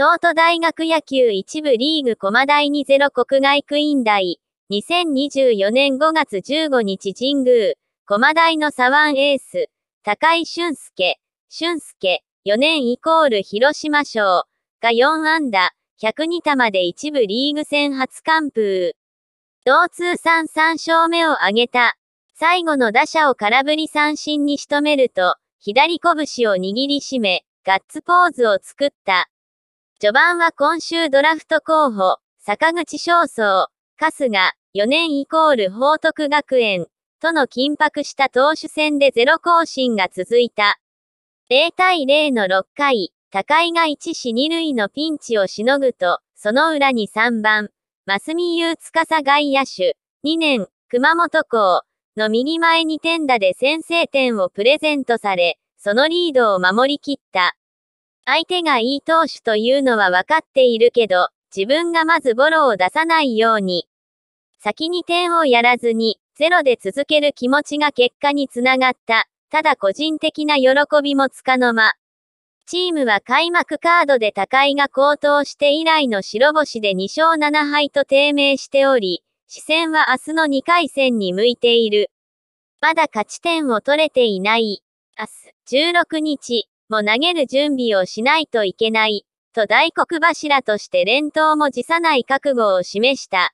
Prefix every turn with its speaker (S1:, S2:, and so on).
S1: 東都大学野球一部リーグ駒大にゼロ国外クイーン大。2024年5月15日神宮。駒大の左腕エース。高井俊介。俊介。4年イコール広島賞。が4安打。102球で一部リーグ戦初完封。同通算3勝目を挙げた。最後の打者を空振り三振に仕留めると、左拳を握りしめ、ガッツポーズを作った。序盤は今週ドラフト候補、坂口翔壮、春日、4年イコール報徳学園、との緊迫した投手戦でゼロ更新が続いた。0対0の6回、高井が1死2塁のピンチをしのぐと、その裏に3番、増見優司外野手、2年、熊本校の右前に点打で先制点をプレゼントされ、そのリードを守り切った。相手がいい投手というのは分かっているけど、自分がまずボロを出さないように、先に点をやらずに、ゼロで続ける気持ちが結果につながった。ただ個人的な喜びもつかの間。チームは開幕カードで高井が高騰して以来の白星で2勝7敗と低迷しており、視線は明日の2回戦に向いている。まだ勝ち点を取れていない。明日、16日、も投げる準備をしないといけない、と大黒柱として連投も辞さない覚悟を示した。